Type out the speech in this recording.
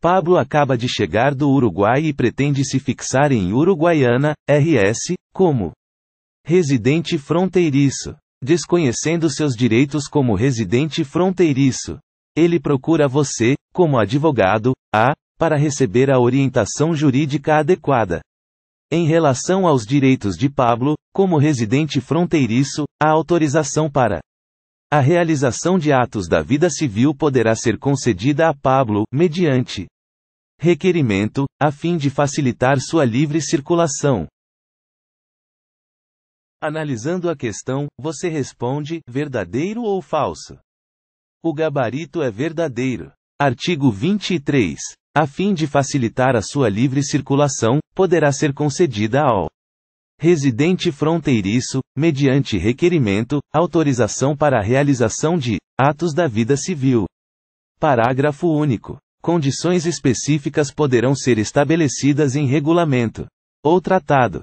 Pablo acaba de chegar do Uruguai e pretende se fixar em Uruguaiana, RS, como residente fronteiriço. Desconhecendo seus direitos como residente fronteiriço, ele procura você, como advogado, a, para receber a orientação jurídica adequada. Em relação aos direitos de Pablo, como residente fronteiriço, a autorização para a realização de atos da vida civil poderá ser concedida a Pablo, mediante requerimento, a fim de facilitar sua livre circulação. Analisando a questão, você responde: verdadeiro ou falso? O gabarito é verdadeiro. Artigo 23. A fim de facilitar a sua livre circulação, poderá ser concedida ao residente fronteiriço, mediante requerimento, autorização para a realização de atos da vida civil. Parágrafo único. Condições específicas poderão ser estabelecidas em regulamento ou tratado.